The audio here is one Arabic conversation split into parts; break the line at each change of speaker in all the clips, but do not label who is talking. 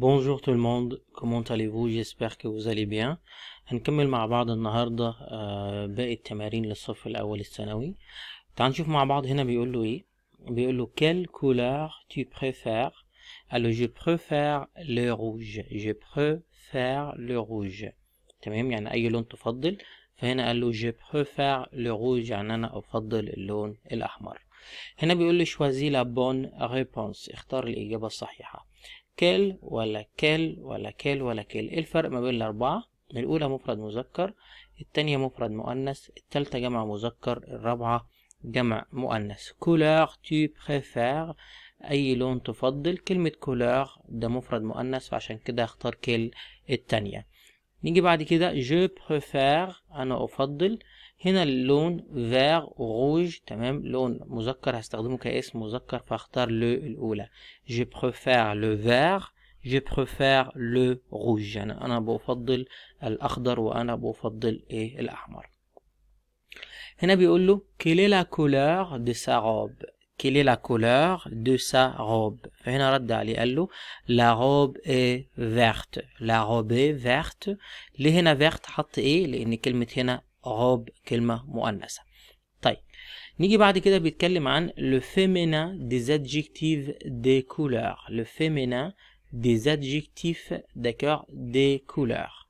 بونجور تو الموند monde comment جيسبيغ كو j'espère بيان هنكمل مع بعض النهاردة آه، باقي التمارين للصف الأول الثانوي تعال نشوف مع بعض هنا بيقول له إيه بيقول له quelle تو tu préfères alors جو بريفير لو روج جو بريفير لو روج تمام يعني أي لون تفضل فهنا قال له جو بريفير لو روج يعني أنا أفضل اللون الأحمر هنا بيقول له شوازي لا بون ريبونس اختار الإجابة الصحيحة كل ولا كل ولا كل ولا كل ايه الفرق ما بين الأربعة الأولى مفرد مذكر التانية مفرد مؤنث التالتة جمع مذكر الرابعة جمع مؤنث كولور تو préfères أي لون تفضل كلمة كولور ده مفرد مؤنث فعشان كده هختار كل التانية نيجي بعد كده جو préfère أنا أفضل هنا اللون فيغ غوج تمام لون مذكر هستخدمه كاسم مذكر فاختار لو الاولى جي بروفير لو فيغ جي بروفير لو روج يعني انا بفضل الاخضر وانا بفضل ايه الاحمر هنا بيقول له كيلي لا كولور دو سا روب كيلي لا كولور دو سا روب فهنا رد عليه قال له لا روب اي verte لا روب اي verte ليه هنا verte حط ايه لان كلمه هنا عوب كلمة مؤنثة طيب نيجي بعد كده بيتكلم عن le féminin des adjectifs des couleurs le féminin des adjectifs d'accord des couleurs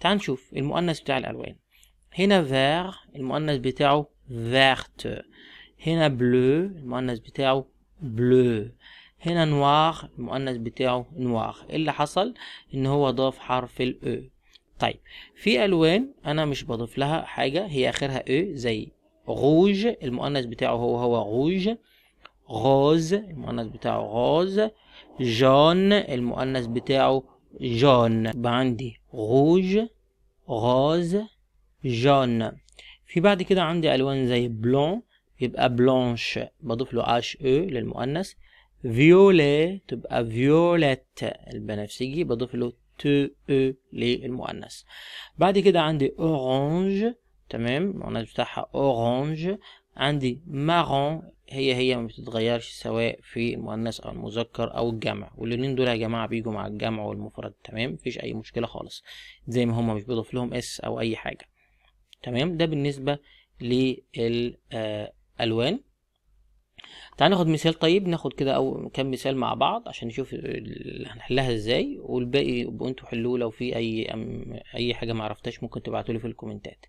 تعال نشوف المؤنث بتاع الألوان هنا فير المؤنث بتاعه فيرت هنا بلو المؤنث بتاعه بلو هنا نوار المؤنث بتاعه نوار ايه اللي حصل ان هو ضاف حرف الاو e. طيب في الوان انا مش بضيف لها حاجه هي اخرها ايه زي غوج المؤنث بتاعه هو هو غوج غاز المؤنث بتاعه غاز جون المؤنث بتاعه جون يبقى عندي غوج غاز جون في بعد كده عندي الوان زي بلون يبقى بلانش بضيف له اش او e للمؤنث فيولي تبقى فيوليت البنفسجي بضيف له تو e, او للمؤنث بعد كده عندي اورانج تمام المؤنث بتاعها اورانج عندي مارون هي هي ما بتتغيرش سواء في المؤنث او المذكر او الجمع واللونين دول يا جماعه بيجوا مع الجمع والمفرد تمام مفيش اي مشكله خالص زي ما هما مش بيضاف لهم اس او اي حاجه تمام ده بالنسبه للالوان تعال ناخد مثال طيب ناخد كده او كام مثال مع بعض عشان نشوف هنحلها ازاي والباقي يبقوا انتوا حلوه لو في اي أم اي حاجه ما عرفتهاش ممكن تبعتوا لي في الكومنتات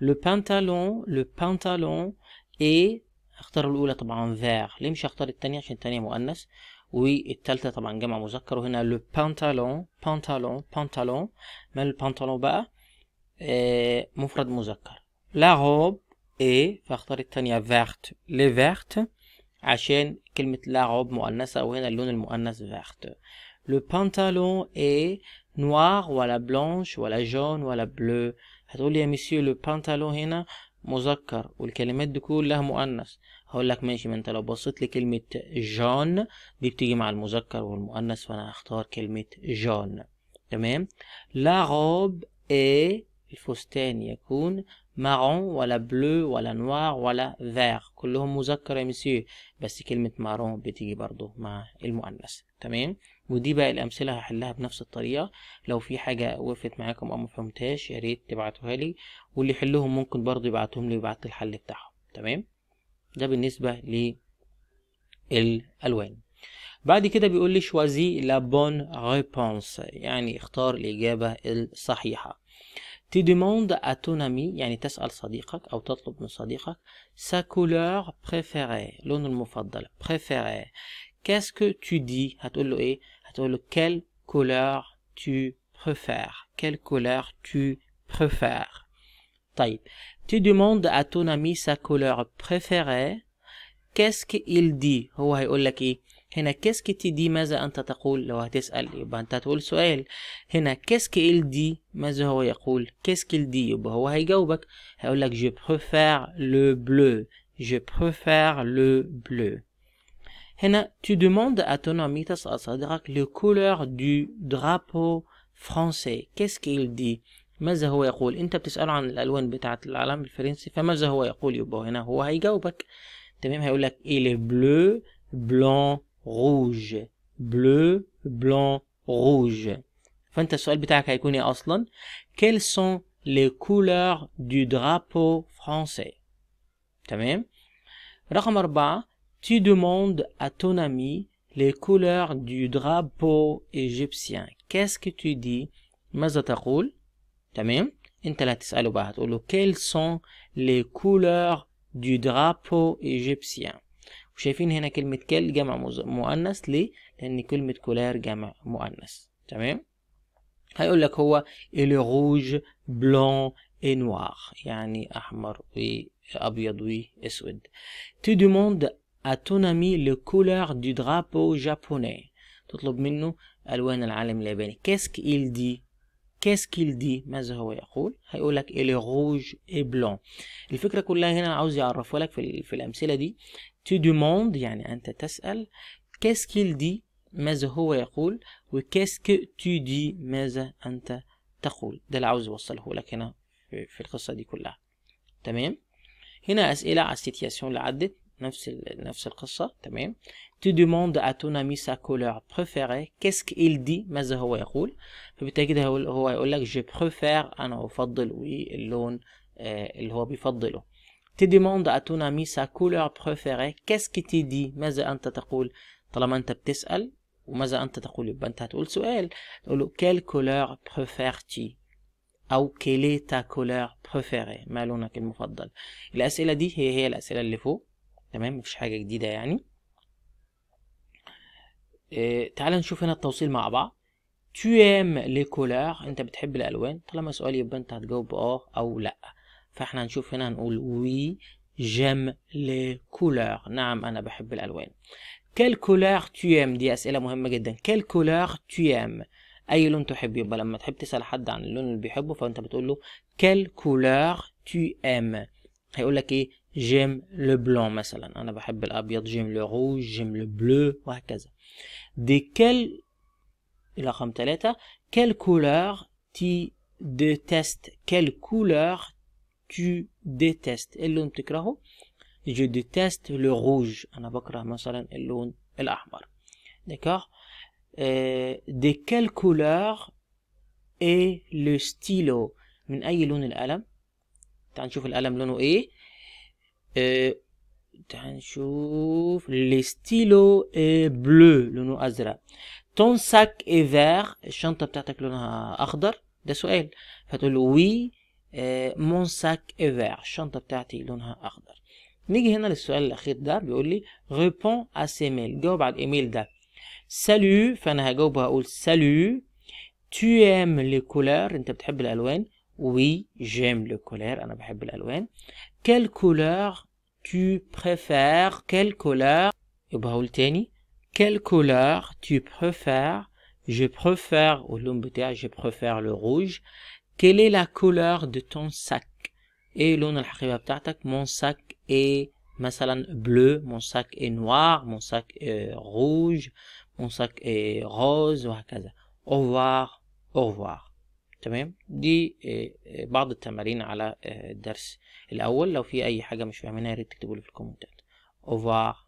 لو بانتالون لو بانتالون اي اختار الاولى طبعا فير ليه مش هختار التانية عشان التانية مؤنث والتالتة طبعا جمع مذكر وهنا لو بانتالون بانتالون بانتالون ما البانتالون بقى آه، مفرد مذكر لا روب اي فاختار التانية فيرت لي فيرت عشان كلمة لاعب مؤنثة وهنا اللون المؤنث verte لو بانتالون اي نوار ولا بلانش ولا جون ولا بلو هتقول لي يا مسيو لو بانتالون هنا مذكر والكلمات دي كلها مؤنث هقول لك ماشي ما انت لو بصيت لكلمة جون دي بتيجي مع المذكر والمؤنث فانا هختار كلمة جون تمام لا روب اي الفستان يكون مارون ولا بلو ولا نوار ولا فير كلهم مذكر يا مسيو بس كلمة مارون بتيجي برضو مع المؤنث تمام ودي بقى الأمثلة هحلها بنفس الطريقة لو في حاجة وقفت معاكم أو مفهمتهاش يا ريت تبعتوها لي واللي يحلهم ممكن برضو يبعتهم لي ويبعت الحل بتاعهم تمام ده بالنسبة للألوان بعد كده بيقول لي شوازي لا بون ريبونس يعني اختار الإجابة الصحيحة demandes à ton ami يعني تسأل صديقك أو تطلب من صديقك sa couleur préférée لونه المفضل préféré qu'est-ce que tu dis هتقول له إيه هتقول له quelle couleur tu préfères quelle couleur tu préfères طيب tu demandes à ton ami sa couleur préférée qu'est-ce qu'il dit هو هيقول لك هنا كيسك تي دي ماذا أنت تقول لو هتسأل يبقى أنت هتقول سؤال هنا كيسك ال دي ماذا هو يقول كيسك ال دي يبقى هو هيجاوبك هيقول لك جو préfère لو بلو جو préfère لو بلو هنا تي دوموند أ تون أمي تسأل صديقك لو كولور دو درابو فرونسي quest qu'est-ce qu'il ماذا هو يقول انت بتسأله عن الالوان بتاعة العلم الفرنسي فماذا هو يقول يبقى هنا هو هيجاوبك تمام هيقول لك il est bleu rouge bleu blanc rouge quelles sont les couleurs du drapeau français تمام رقم tu demandes à ton ami les couleurs du drapeau égyptien qu'est-ce que tu dis ماذا تقول تمام انت quelles sont les couleurs du drapeau égyptien وشايفين هنا كلمة كل جمع مؤنث ليه؟ لأن كلمة كولار جمع مؤنث تمام؟ هيقول لك هو روج بلون et يعني أحمر وأبيض وأسود تي دوموند أتونامي لو ami دو درابو جابوني تطلب منه ألوان العالم الياباني كاسك إيل دي كاسك إيل دي ماذا هو يقول هيقول لك إلي est إي بلون. الفكرة كلها هنا عاوز يعرفها لك في, في الأمثلة دي تي دوموند يعني أنت كيس كيل دي ماذا هو يقول و كو تو دي ماذا أنت تقول ده اللي عاوز يوصله لك هنا في القصة دي كلها تمام هنا أسئلة على السيتياسيون اللي عدت نفس نفس القصة تمام تي دوموند à ton سا كولور couleur préférée دي ماذا هو يقول فبالتالي كده هو يقول لك جو بريفير أنا أفضل اللون آه، اللي هو بيفضله تديموند أعطونا امي سا كولور quest qu'est-ce qui تي دي ماذا أنت تقول طالما أنت بتسأل وماذا أنت تقول يبقى أنت هتقول سؤال تقول له quelle كولور preferes أو كيلي تا كولور بريفيري ما لونك المفضل الأسئلة دي هي هي الأسئلة اللي فوق تمام مفيش حاجة جديدة يعني إيه تعال نشوف هنا التوصيل مع بعض tu aimes les couleurs انت بتحب الالوان طالما سؤال يبقى انت هتجاوب اه او لا فاحنا نشوف هنا نقول وي جيم لي كولور نعم انا بحب الالوان كال كولور تو ام دي اسئله مهمه جدا كال كولور تو ام اي لون تحب يبقى لما تحب تسال حد عن اللون اللي بيحبه فانت بتقول له كال كولور ام هيقول لك ايه جيم لو بلون مثلا انا بحب الابيض جيم لو روج جيم لو بلو وهكذا دي كال رقم ثلاثة كال كولور تي تيست كال كولور tu détestes اللون je déteste le rouge انا بكره مثلا اللون الاحمر d'accord de quelle couleur est le stylo من اي لون القلم تعال نشوف le stylo est bleu لونه ازرق ton sac est vert الشنطه بتاعتك لونها اخضر ده سؤال oui مون ساك ايفير الشنطة بتاعتي لونها أخضر نيجي هنا للسؤال الأخير ده بيقول لي ريبون à ces mails جاوب على الإيميل ده سالو فأنا هجاوب هقول سالو تو أم les couleurs أنت بتحب الألوان وي جيم لو كولير أنا بحب الألوان كال كولور تو préfères كال كولور يبقى هقول تاني كال كولور tu préfères je préfère واللون بتاعي je préfère لو روج quelle est la couleur de ton sac ايه لون الحقيبة بتاعتك mon sac est مثلا bleu mon sac est noir mon sac est rouge mon sac est rose وهكذا au revoir au revoir تمام دي بعض التمارين على الدرس الاول لو في اي حاجة مش فاهمينها يا ريت تكتبوا لي في الكومنتات au revoir